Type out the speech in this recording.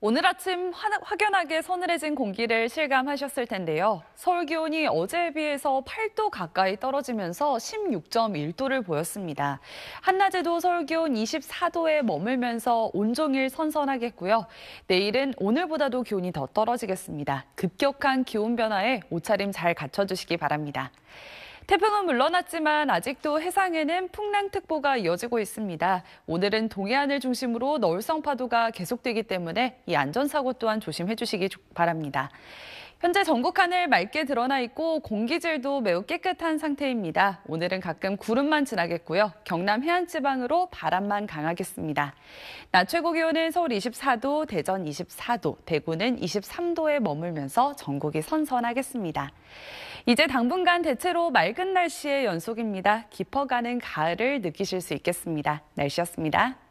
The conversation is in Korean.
오늘 아침 확연하게 서늘해진 공기를 실감하셨을 텐데요. 서울 기온이 어제에 비해서 8도 가까이 떨어지면서 16.1도를 보였습니다. 한낮에도 서울 기온 24도에 머물면서 온종일 선선하겠고요. 내일은 오늘보다도 기온이 더 떨어지겠습니다. 급격한 기온 변화에 옷차림 잘 갖춰주시기 바랍니다. 태풍은 물러났지만 아직도 해상에는 풍랑특보가 이어지고 있습니다. 오늘은 동해안을 중심으로 너울성 파도가 계속되기 때문에 이 안전사고 또한 조심해 주시기 바랍니다. 현재 전국 하늘 맑게 드러나 있고 공기질도 매우 깨끗한 상태입니다. 오늘은 가끔 구름만 지나겠고요. 경남 해안지방으로 바람만 강하겠습니다. 낮 최고 기온은 서울 24도, 대전 24도, 대구는 23도에 머물면서 전국이 선선하겠습니다. 이제 당분간 대체로 맑은 날씨의 연속입니다. 깊어가는 가을을 느끼실 수 있겠습니다. 날씨였습니다.